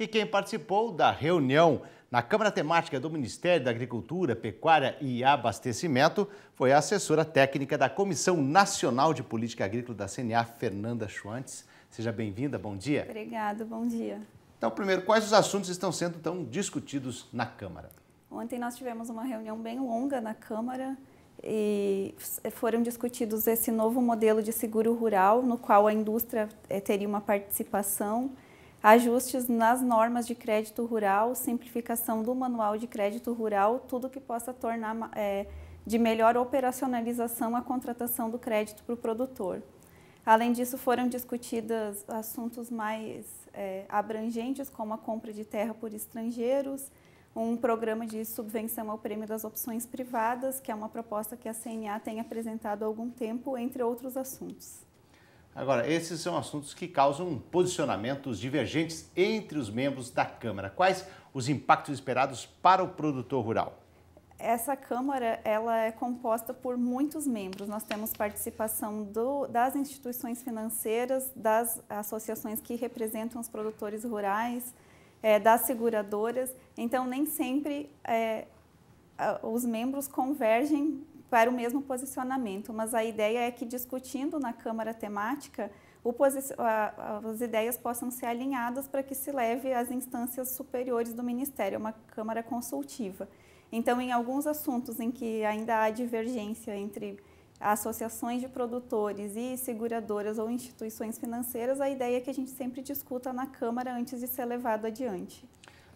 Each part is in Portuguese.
E quem participou da reunião na Câmara Temática do Ministério da Agricultura, Pecuária e Abastecimento foi a assessora técnica da Comissão Nacional de Política Agrícola da CNA, Fernanda Schwantz. Seja bem-vinda, bom dia. Obrigada, bom dia. Então, primeiro, quais os assuntos estão sendo tão discutidos na Câmara? Ontem nós tivemos uma reunião bem longa na Câmara e foram discutidos esse novo modelo de seguro rural, no qual a indústria eh, teria uma participação ajustes nas normas de crédito rural, simplificação do manual de crédito rural, tudo que possa tornar é, de melhor operacionalização a contratação do crédito para o produtor. Além disso, foram discutidos assuntos mais é, abrangentes, como a compra de terra por estrangeiros, um programa de subvenção ao prêmio das opções privadas, que é uma proposta que a CNA tem apresentado há algum tempo, entre outros assuntos. Agora, esses são assuntos que causam posicionamentos divergentes entre os membros da Câmara. Quais os impactos esperados para o produtor rural? Essa Câmara ela é composta por muitos membros. Nós temos participação do, das instituições financeiras, das associações que representam os produtores rurais, é, das seguradoras. Então, nem sempre é, os membros convergem para o mesmo posicionamento, mas a ideia é que discutindo na Câmara temática, a, as ideias possam ser alinhadas para que se leve às instâncias superiores do Ministério, uma Câmara consultiva. Então, em alguns assuntos em que ainda há divergência entre associações de produtores e seguradoras ou instituições financeiras, a ideia é que a gente sempre discuta na Câmara antes de ser levado adiante.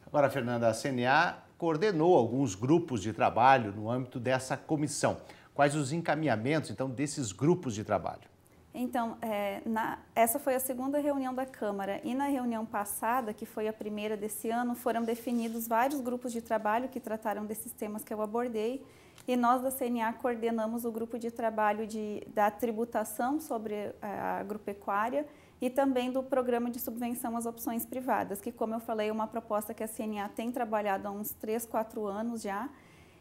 Agora, Fernanda, a CNA coordenou alguns grupos de trabalho no âmbito dessa comissão. Quais os encaminhamentos, então, desses grupos de trabalho? Então, é, na, essa foi a segunda reunião da Câmara e na reunião passada, que foi a primeira desse ano, foram definidos vários grupos de trabalho que trataram desses temas que eu abordei e nós da CNA coordenamos o grupo de trabalho de, da tributação sobre é, a agropecuária e também do programa de subvenção às opções privadas, que como eu falei, é uma proposta que a CNA tem trabalhado há uns 3, 4 anos já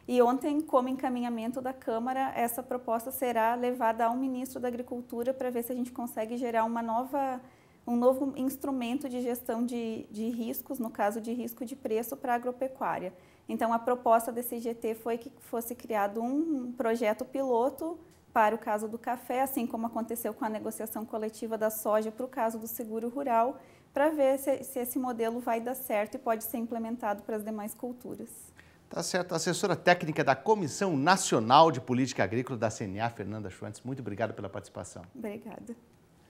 e ontem, como encaminhamento da Câmara, essa proposta será levada ao ministro da Agricultura para ver se a gente consegue gerar uma nova, um novo instrumento de gestão de, de riscos, no caso de risco de preço para a agropecuária. Então, a proposta desse IGT foi que fosse criado um projeto piloto para o caso do café, assim como aconteceu com a negociação coletiva da soja para o caso do seguro rural, para ver se, se esse modelo vai dar certo e pode ser implementado para as demais culturas. Tá certo. assessora técnica da Comissão Nacional de Política Agrícola da CNA, Fernanda Schwantz, muito obrigado pela participação. Obrigada.